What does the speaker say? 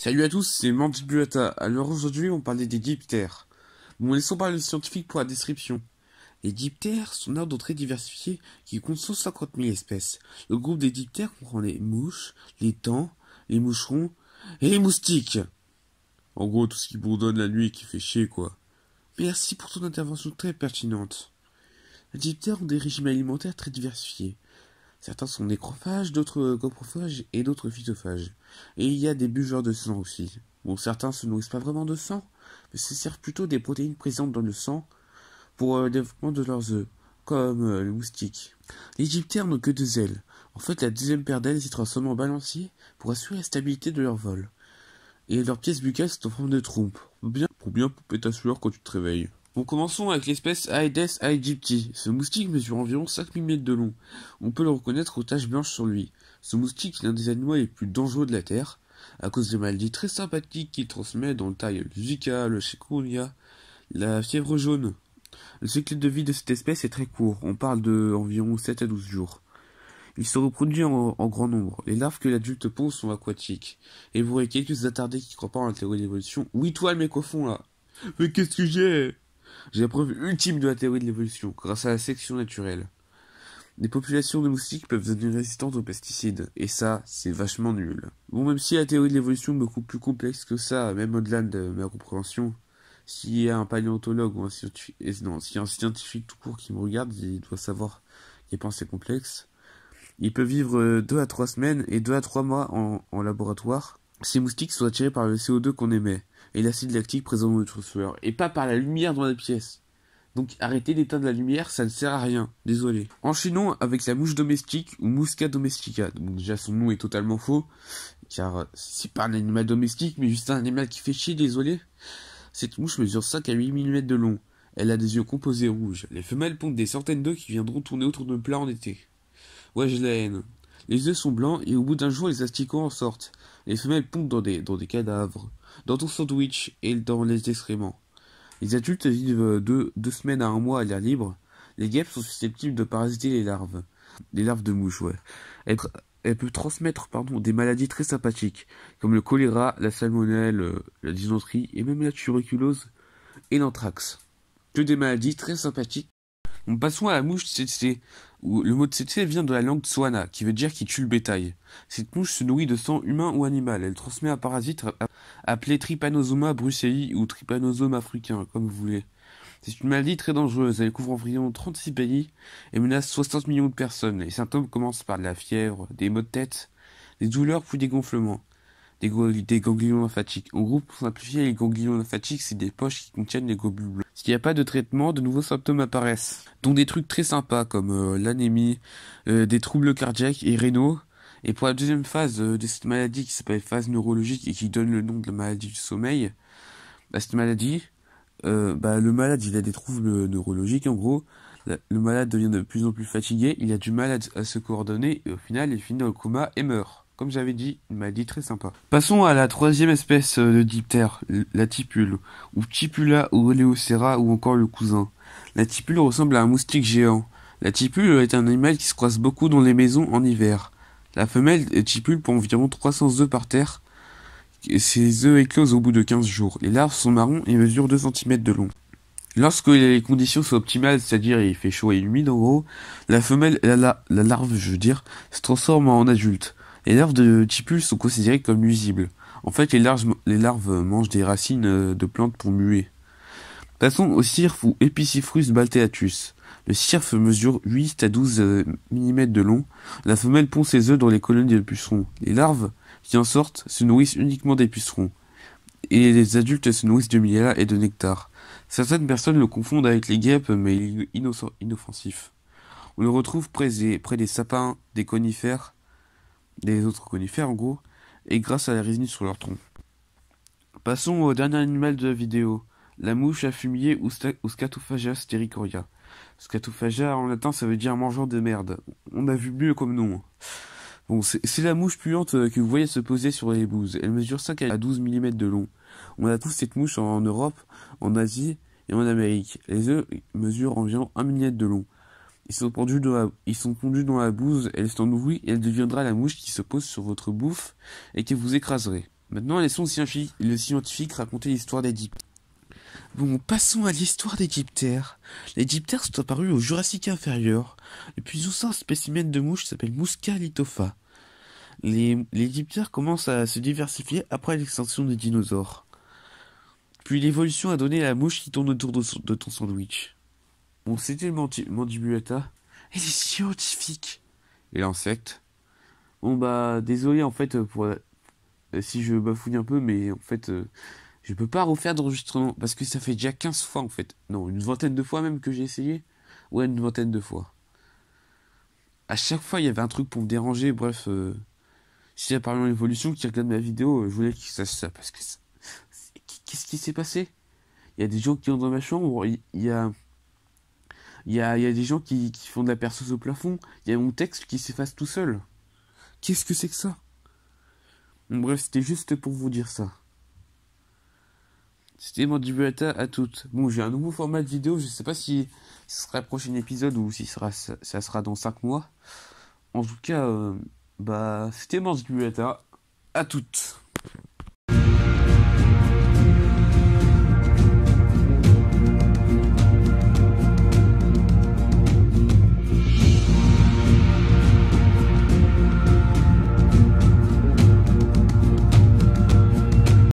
Salut à tous, c'est Mandibulata. Alors aujourd'hui, on parlait des diptères. Bon, laissons parler scientifiques pour la description. Les diptères sont un ordre très diversifié qui compte 150 000 espèces. Le groupe des diptères comprend les mouches, les temps, les moucherons et les moustiques. En gros, tout ce qui bourdonne la nuit et qui fait chier, quoi. Merci pour ton intervention très pertinente. Les diptères ont des régimes alimentaires très diversifiés. Certains sont nécrophages, d'autres euh, coprophages et d'autres phytophages. Et il y a des buveurs de sang aussi. Bon, certains se nourrissent pas vraiment de sang, mais se servent plutôt des protéines présentes dans le sang pour euh, le développement de leurs œufs, comme euh, les moustiques. moustique. gyptères n'ont que deux ailes. En fait, la deuxième paire d'ailes s'y transforme en balancier pour assurer la stabilité de leur vol. Et leurs pièces buccales sont en forme de trompe, bien, pour bien couper ta sueur quand tu te réveilles. Bon, commençons avec l'espèce Aedes aegypti. Ce moustique mesure environ 5 mm de long. On peut le reconnaître aux taches blanches sur lui. Ce moustique est l'un des animaux les plus dangereux de la Terre, à cause des maladies très sympathiques qu'il transmet dans le taille du Zika, le chikungunya, la fièvre jaune. Le cycle de vie de cette espèce est très court, on parle de environ 7 à 12 jours. Il se reproduit en, grand nombre. Les larves que l'adulte pond sont aquatiques. Et vous voyez quelques attardés qui croient pas en la théorie de l'évolution. Oui, toi, le mec au là Mais qu'est-ce que j'ai j'ai la preuve ultime de la théorie de l'évolution, grâce à la sélection naturelle. Les populations de moustiques peuvent devenir résistantes aux pesticides, et ça, c'est vachement nul. Bon, même si la théorie de l'évolution est beaucoup plus complexe que ça, même au-delà de ma compréhension, s'il y a un paléontologue ou un scientifique, un scientifique tout court qui me regarde, il doit savoir qu'il pense c'est complexe. Il peut vivre 2 euh, à 3 semaines et 2 à 3 mois en, en laboratoire. Ces moustiques sont attirés par le CO2 qu'on émet et l'acide lactique présent dans notre sueur, et pas par la lumière dans la pièce. Donc arrêtez d'éteindre la lumière, ça ne sert à rien, désolé. Enchaînons avec la mouche domestique ou Musca domestica. Donc déjà son nom est totalement faux, car euh, c'est pas un animal domestique, mais juste un animal qui fait chier, désolé. Cette mouche mesure 5 à 8 mm de long. Elle a des yeux composés rouges. Les femelles pondent des centaines d'œufs qui viendront tourner autour de plat en été. Ouais, j'ai la haine. Les œufs sont blancs et au bout d'un jour, les asticots en sortent. Les femelles pondent dans des, cadavres, dans ton sandwich et dans les excréments. Les adultes vivent de deux semaines à un mois à l'air libre. Les guêpes sont susceptibles de parasiter les larves. Les larves de mouches, ouais. Elles, peuvent transmettre pardon, des maladies très sympathiques, comme le choléra, la salmonelle, euh, la dysenterie et même la tuberculose et l'anthrax. Que des maladies très sympathiques on à la mouche tsetse, le mot tsetse vient de la langue tswana, qui veut dire qui tue le bétail. Cette mouche se nourrit de sang humain ou animal. Elle transmet un parasite appelé Trypanosoma brucei ou Trypanosome africain, comme vous voulez. C'est une maladie très dangereuse. Elle couvre environ 36 pays et menace 60 millions de personnes. Les symptômes commencent par de la fièvre, des maux de tête, des douleurs puis des gonflements des, ganglions lymphatiques. En gros, pour simplifier, les ganglions lymphatiques, c'est des poches qui contiennent les globules S'il n'y a pas de traitement, de nouveaux symptômes apparaissent, dont des trucs très sympas comme euh, l'anémie, euh, des troubles cardiaques et rénaux. Et pour la deuxième phase euh, de cette maladie qui s'appelle phase neurologique et qui donne le nom de la maladie du sommeil, bah, cette maladie, bah, le malade il a des troubles neurologiques en gros, le malade devient de plus en plus fatigué, il a du mal à, à se coordonner et au final il finit dans le coma et meurt. Comme j'avais dit, il m'a dit très sympa. Passons à la troisième espèce euh, de diptère, la tipule, ou Tipula ou Oleocera ou encore le cousin. La tipule ressemble à un moustique géant. La tipule est un animal qui se croise beaucoup dans les maisons en hiver. La femelle tipule pond environ 300 œufs par terre. Ses œufs éclosent au bout de 15 jours. Les larves sont marrons et mesurent 2 cm de long. Lorsque les conditions sont optimales, c'est-à-dire il fait chaud et humide en gros, la femelle, la larve, je veux dire, se transforme en adulte. Les larves de tipules sont considérées comme nuisibles. En fait, les larves, mangent des racines euh, de plantes pour muer. Passons au cirf ou épicifrus balteatus. Le cirf mesure 8 à 12 euh, mm de long. La femelle pond ses œufs dans les colonnes de pucerons. Les larves qui en sortent se nourrissent uniquement des pucerons. Et les adultes se nourrissent de miella et de nectar. Certaines personnes le confondent avec les guêpes, mais il est inoffensif. On le retrouve près des sapins, des conifères, des autres conifères en gros, et grâce à la résine sur leur tronc. Passons au dernier animal de la vidéo, la mouche à fumier ou, ou Scatophagia stericoria. Scatophagia en latin ça veut dire mangeant de merde. On a vu mieux comme nom. Bon, c'est la mouche puante euh, que vous voyez se poser sur les bouses. Elle mesure 5 à 12 mm de long. On a tous cette mouche en, Europe, en Asie et en Amérique. Les œufs mesurent environ 1 mm de long. Ils sont, pendus dans la, ils sont pondus dans la bouse, elle s'en et elle deviendra la mouche qui se pose sur votre bouffe et qui vous écraserez. Maintenant, laissons le scientifique raconter l'histoire d'Égypte. Bon, passons à l'histoire des diptères. Les diptères sont apparus au Jurassique inférieur. Le plus un spécimen de mouche s'appelle Musca litopha. Les, diptères commencent à se diversifier après l'extinction des dinosaures. Puis l'évolution a donné la mouche qui tourne autour de ton sandwich. Mon c'était mandibulata Et les scientifiques Et l'insecte Bon bah désolé en fait pour si je bafouille un peu mais en fait euh, je peux pas refaire d'enregistrement parce que ça fait déjà 15 fois en fait. Non, une vingtaine de fois même que j'ai essayé. Ouais, une vingtaine de fois. À chaque fois, il y avait un truc pour me déranger. Bref, euh, si a en l'évolution qui regarde ma vidéo, euh, je voulais qu'il sachent ça parce que qu'est-ce qui s'est passé Il y a des gens qui sont dans ma chambre, il y a il y a, des gens qui, font de la perceuse au plafond. Il y a mon texte qui s'efface tout seul. Qu'est-ce que c'est que ça Bref, c'était juste pour vous dire ça. C'était Mandibulata à toutes. Bon, j'ai un nouveau format de vidéo. Je ne sais pas si ce sera le prochain épisode ou si ça sera dans 5 mois. En tout cas, euh, bah, c'était Mandibulata à toutes.